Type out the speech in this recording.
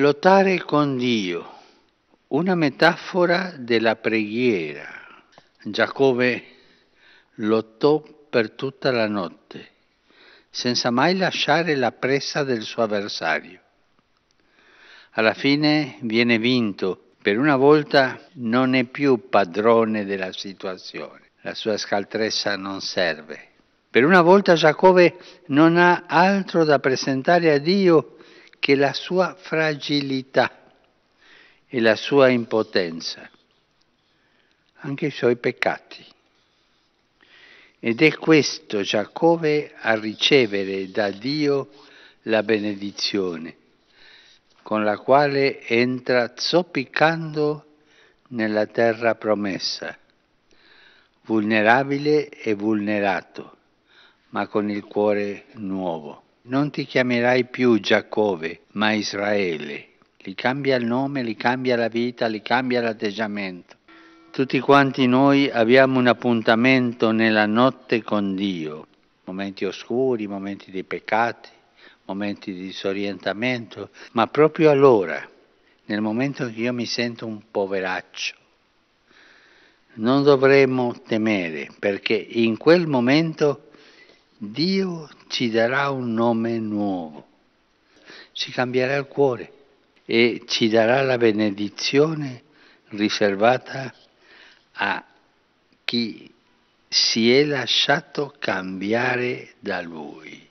Lottare con Dio, una metafora della preghiera. Giacobbe lottò per tutta la notte, senza mai lasciare la presa del suo avversario. Alla fine viene vinto, per una volta non è più padrone della situazione, la sua scaltrezza non serve. Per una volta Giacobbe non ha altro da presentare a Dio che la sua fragilità e la sua impotenza, anche i suoi peccati. Ed è questo Giacobbe a ricevere da Dio la benedizione, con la quale entra zoppicando nella terra promessa, vulnerabile e vulnerato, ma con il cuore nuovo. Non ti chiamerai più Giacove, ma Israele. Li cambia il nome, li cambia la vita, li cambia l'atteggiamento. Tutti quanti noi abbiamo un appuntamento nella notte con Dio, momenti oscuri, momenti di peccati, momenti di disorientamento, ma proprio allora, nel momento che io mi sento un poveraccio, non dovremmo temere perché in quel momento Dio ci darà un nome nuovo, ci cambierà il cuore e ci darà la benedizione riservata a chi si è lasciato cambiare da Lui.